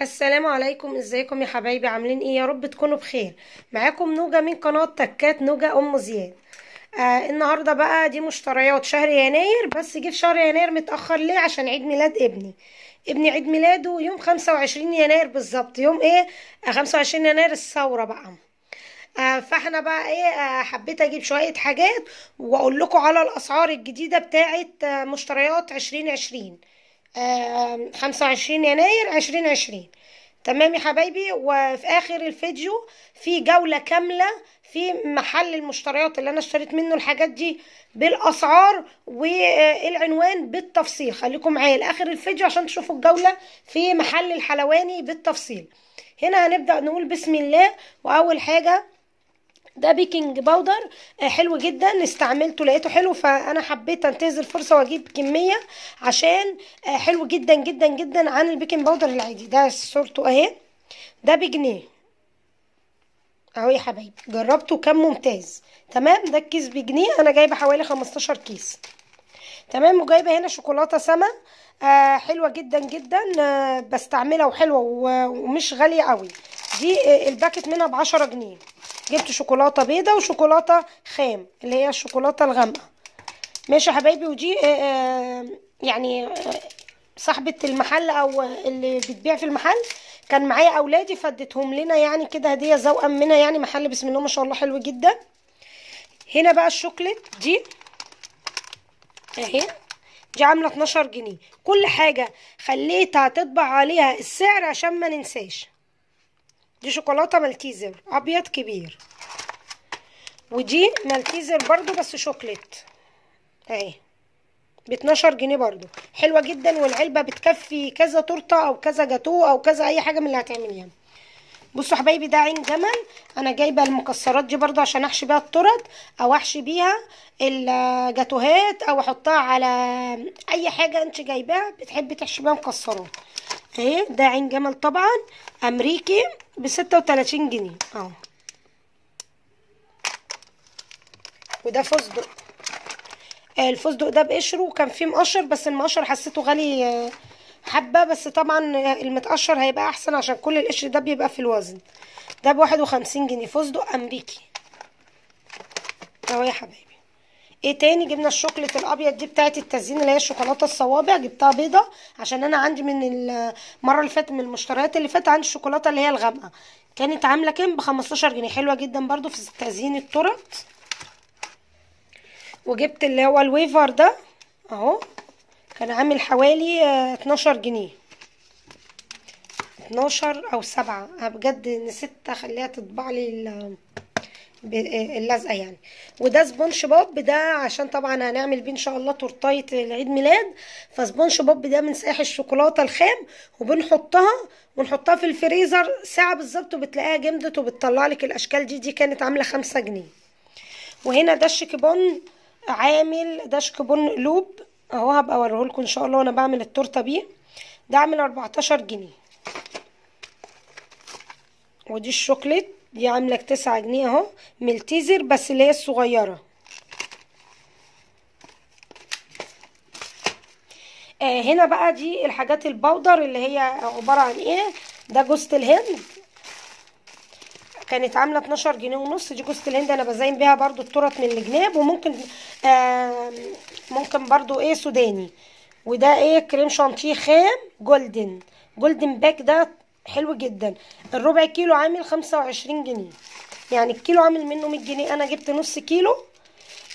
السلام عليكم ازيكم يا حبايبي عاملين ايه يا رب تكونوا بخير معاكم نوجة من قناة تكات نوجة ام زياد آه النهارده بقى دي مشتريات شهر يناير بس جه في شهر يناير متاخر ليه عشان عيد ميلاد ابني ابني عيد ميلاده يوم 25 يناير بالظبط يوم ايه آه 25 يناير الثوره بقى آه فاحنا بقى ايه آه حبيت اجيب شويه حاجات واقول لكم على الاسعار الجديده بتاعه آه مشتريات 2020 خمسة وعشرين يناير عشرين عشرين تمام يا حبايبي وفي اخر الفيديو في جولة كاملة في محل المشتريات اللي انا اشتريت منه الحاجات دي بالاسعار والعنوان بالتفصيل خليكم معايا لاخر الفيديو عشان تشوفوا الجولة في محل الحلواني بالتفصيل هنا هنبدأ نقول بسم الله واول حاجة ده بيكنج باودر آه، حلو جدا استعملته لقيته حلو فانا حبيت انتهز الفرصه واجيب كميه عشان آه، حلو جدا جدا جدا عن البيكنج باودر العادي ده صورته اهي ده بجنيه اهو يا حبايبي جربته كان ممتاز تمام ده الكيس بجنيه انا جايبه حوالي 15 كيس تمام وجايبه هنا شوكولاته سما آه حلوه جدا جدا آه بستعملها وحلوه ومش غاليه قوي دي آه الباكت منها ب 10 جنيه جبت شوكولاته بيضه وشوكولاته خام اللي هي الشوكولاته الغامقه ماشي يا حبايبي ودي آآ آه، آه، يعني آه، صاحبه المحل او اللي بتبيع في المحل كان معايا اولادي فادتهم لنا يعني كده هديه ذوقا منها يعني محل بسم الله ما شاء الله حلو جدا هنا بقى الشوكليت دي اهي دي عامله 12 جنيه كل حاجه خليتها تطبع عليها السعر عشان ما ننساش دي شوكولاته مالتيزر ابيض كبير ودي مالتيزر برضو بس شوكليت اهي ب 12 جنيه برضو حلوه جدا والعلبه بتكفي كذا تورته او كذا جاتو او كذا اي حاجه من اللي هتعمليها يعني. بصوا حبايبي ده عين جمل انا جايبه المكسرات دي برضو عشان احشي بيها الطرد او احشي بيها الجاتوهات او احطها على اي حاجه انت جايباها بتحبي تحشي بيها مكسرات اهي ده عين جمل طبعا امريكي بستة وتلاتين جنيه اهو وده فستق الفستق ده بقشره وكان فيه مقشر بس المقشر حسيته غالي آه، حبة بس طبعا آه، المتقشر هيبقى احسن عشان كل القشر ده بيبقى في الوزن ده بواحد وخمسين جنيه فستق امريكي اهو يا حبايبي ايه تاني جبنا الشوكليت الابيض دي بتاعت التزيين اللي هي الشوكولاته الصوابع جبتها بيضه عشان انا عندي من المره اللي فاتت من المشتريات اللي فاتت عندي الشوكولاته اللي هي الغامقه كانت عامله كام ب 15 جنيه حلوه جدا برده في تزيين التورت وجبت اللي هو الويفر ده اهو كان عامل حوالي 12 آه، جنيه 12 او 7 بجد نسيت اخليها تطبع لي اللزقه يعني وده سبونش بوب ده عشان طبعا هنعمل بيه ان شاء الله تورتايه العيد ميلاد فسبونش بوب ده من سائح الشوكولاته الخام وبنحطها ونحطها في الفريزر ساعه بالظبط وبتلاقيها جمدت وبتطلع لك الاشكال دي دي كانت عامله خمسة جنيه وهنا ده الشيكيبون عامل ده شيكيبون قلوب اهو هبقى اوريه لكم ان شاء الله وانا بعمل التورته بيه ده عامل 14 جنيه ودي الشوكليت دي عاملة تسعة جنيه اهو ملتيزر بس اللي هي الصغيرة آه هنا بقى دي الحاجات البودر اللي هي عبارة عن ايه ده جوزة الهند كانت عامله 12 جنيه ونص دي جوزة الهند انا بزين بيها برضو الترط من الجناب وممكن آه ممكن برضو ايه سوداني وده ايه كريم شانتيه خام جولدن جولدن باك ده حلو جدا الربع كيلو عامل خمسة وعشرين جنيه يعني الكيلو عامل منه مية جنيه انا جبت نص كيلو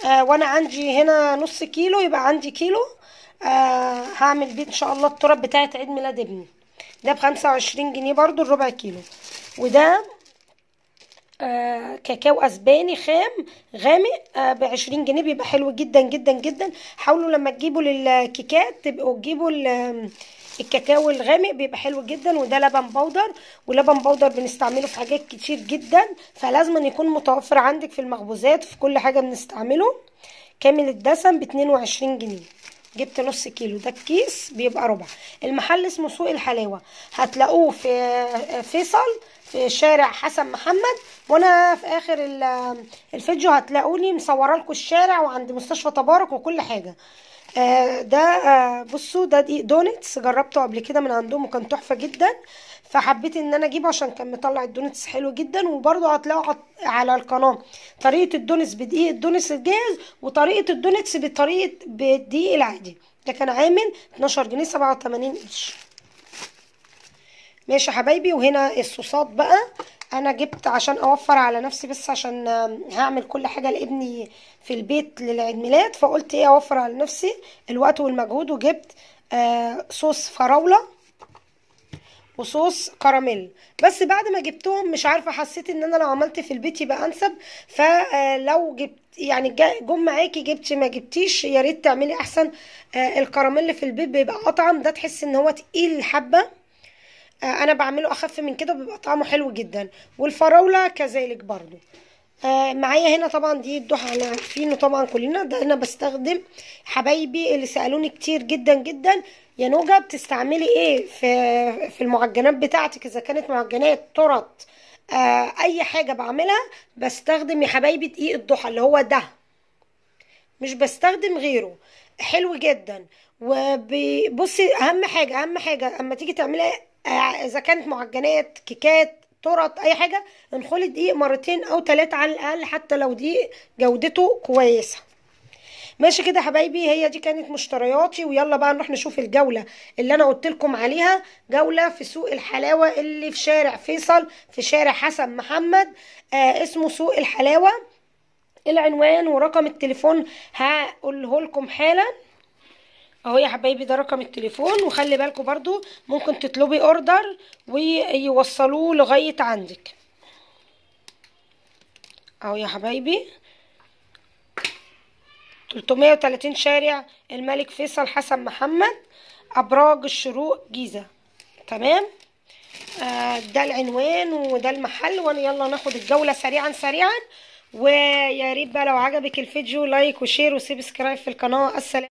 آه وانا عندي هنا نص كيلو يبقى عندي كيلو آه هعمل بيه ان شاء الله التراب بتاعت عيد ميلاد ابني ده بخمسة وعشرين جنيه برضو الربع كيلو وده آه، كاكاو اسباني خام غامق آه، ب 20 جنيه بيبقى حلو جدا جدا جدا حاولوا لما تجيبوا للكيكات تبقوا تجيبوا الكاكاو الغامق بيبقى حلو جدا وده لبن بودر ولبن بودر بنستعمله في حاجات كتير جدا فلازم يكون متوفر عندك في المخبوزات في كل حاجه بنستعمله كامل الدسم ب 22 جنيه جبت نص كيلو ده الكيس بيبقى ربع المحل اسمه سوق الحلاوه هتلاقوه في آه، فيصل في شارع حسن محمد وانا في اخر آه، الفيديو هتلاقوني مصوره لكم الشارع وعند مستشفى تبارك وكل حاجه آه، ده بصوا ده دقيق دونتس جربته قبل كده من عندهم وكان تحفه جدا فحبيت ان انا اجيبه عشان كان مطلع الدونتس حلو جدا وبرده هتلاقوا على القناه طريقه الدونتس بدقيق الدونتس الجاهز وطريقه الدونتس بطريقه بالدقيق العادي ده كان عامل 12 جنيه 87 قرش ماشي يا حبايبي وهنا الصوصات بقى انا جبت عشان اوفر على نفسي بس عشان هعمل كل حاجه لابني في البيت للعيد ميلاد فقلت ايه اوفر على نفسي الوقت والمجهود وجبت آه صوص فراوله وصوص كراميل بس بعد ما جبتهم مش عارفه حسيت ان انا لو عملت في البيت يبقى انسب فلو آه، جبت يعني جم معاكي جبتي ما جبتيش يا ريت تعملي احسن آه، الكراميل في البيت بيبقى اطعم ده تحس ان هو تقيل حبه آه، انا بعمله اخف من كده بيبقى طعمه حلو جدا والفراوله كذلك برضو آه، معايا هنا طبعا دي الضحى احنا عارفينه طبعا كلنا ده انا بستخدم حبايبي اللي سالوني كتير جدا جدا يا نوجه بتستعملي ايه في في المعجنات بتاعتك اذا كانت معجنات طرط آه اي حاجه بعملها بستخدم يا حبايبي دقيق الضحى اللي هو ده مش بستخدم غيره حلو جدا وبصي اهم حاجه اهم حاجه اما تيجي تعملي آه، اذا كانت معجنات كيكات طرط اي حاجه انخلي دقيق مرتين او ثلاثه على الاقل حتى لو دقيق جودته كويسه ماشي كده حبايبي هي دي كانت مشترياتي ويلا بقى نروح نشوف الجوله اللي انا قلت لكم عليها جوله في سوق الحلاوه اللي في شارع فيصل في شارع حسن محمد آه اسمه سوق الحلاوه العنوان ورقم التليفون هقوله لكم حالا اهو يا حبايبي ده رقم التليفون وخلي بالكم برضو ممكن تطلبي اوردر ويوصلوه لغايه عندك اهو يا حبايبي 330 شارع الملك فيصل حسن محمد ابراج الشروق جيزه تمام آه ده العنوان وده المحل وانا يلا ناخد الجوله سريعا سريعا ويا ريت بقى لو عجبك الفيديو لايك وشير وسبسكرايب في القناه السلام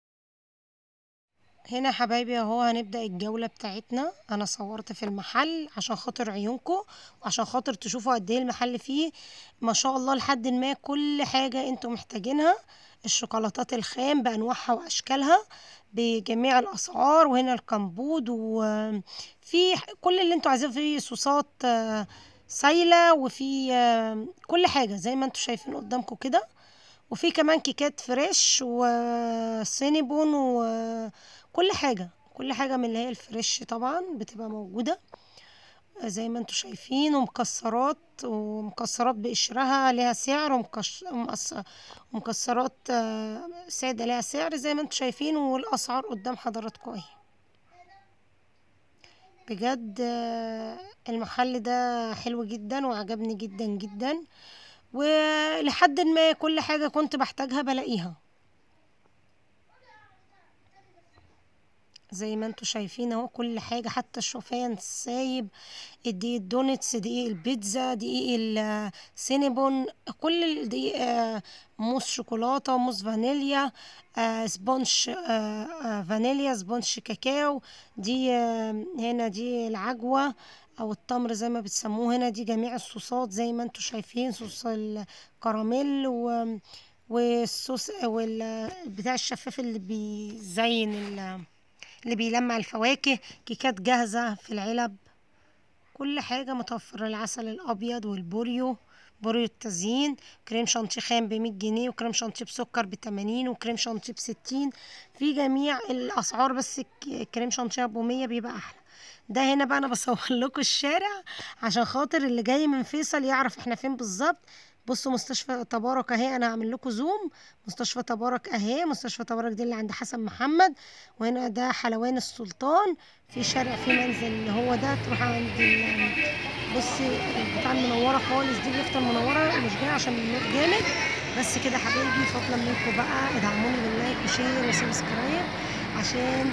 هنا حبايبي اهو هنبدأ الجولة بتاعتنا انا صورت في المحل عشان خاطر عيونكم وعشان خاطر تشوفوا قد ايه المحل فيه ما شاء الله لحد ما كل حاجة انتم محتاجينها الشوكولاتات الخام بانواعها واشكالها بجميع الاسعار وهنا الكمبود وفي كل اللي انتم عايزينه في صوصات آه، سايلة وفي آه، كل حاجة زي ما انتم شايفين قدامكم كده وفي كمان كيكات فريش وسينيبون و كل حاجة كل حاجة من اللي هي الفريش طبعا بتبقى موجودة آه، زي ما انتوا شايفين ومكسرات ومكسرات بقشرها ليها سعر ومكسرات آه، سادة ليها سعر زي ما انتوا شايفين والأسعار قدام حضراتكم اهي بجد آه، المحل ده حلو جدا وعجبني جدا جدا ولحد ما كل حاجة كنت بحتاجها بلاقيها زي ما انتوا شايفين اهو كل حاجة حتى الشوفان سايب دقيق الدونتس دقيق البيتزا دقيق السينبون كل الدقيق آه، موس شوكولاتة موس فانيليا آه، سبونش آه، فانيليا سبونش كاكاو دي هنا دي العجوة او التمر زي ما بتسموه هنا دي جميع الصوصات زي ما انتوا شايفين صوص الكراميل و والصوص والبتاع الشفاف اللي بيزين اللي بيلمع الفواكه كيكات جاهزة في العلب كل حاجة متوفرة العسل الأبيض والبوريو بوريو التزيين كريم شانتيه خام بمية جنيه وكريم شانتيه بسكر بتمانين وكريم شانتيه بستين في جميع الأسعار بس كريم شانتيه أبو مية بيبقى أحلى ده هنا بقى أنا بصور لكم الشارع عشان خاطر اللي جاي من فيصل يعرف احنا فين بالظبط بصوا مستشفى تبارك اهي انا هعمل لكم زوم مستشفى تبارك اهي مستشفى تبارك دي اللي عند حسن محمد وهنا ده حلوان السلطان في شارع في منزل اللي هو ده تروح عند بصي بتاع المنوره خالص دي اليافطه المنوره مش جايه عشان النور جامد بس كده حبايبي فاطمه منكم بقى ادعموني باللايك وشير وسبسكرايب عشان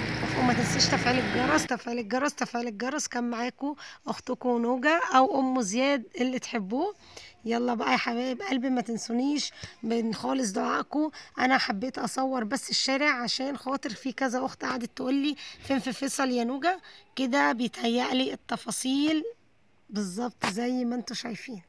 ما تنسيش تفعيل الجرس تفعيل الجرس تفعيل الجرس كان معاكم اختكم نوجة او ام زياد اللي تحبوه يلا بقى يا حبايب قلبي ما تنسونيش من خالص دعائكم انا حبيت اصور بس الشارع عشان خاطر في كذا اخت قعدت تقول لي فين في فيصل يا نوجة كده بيتهيألي التفاصيل بالظبط زي ما انتم شايفين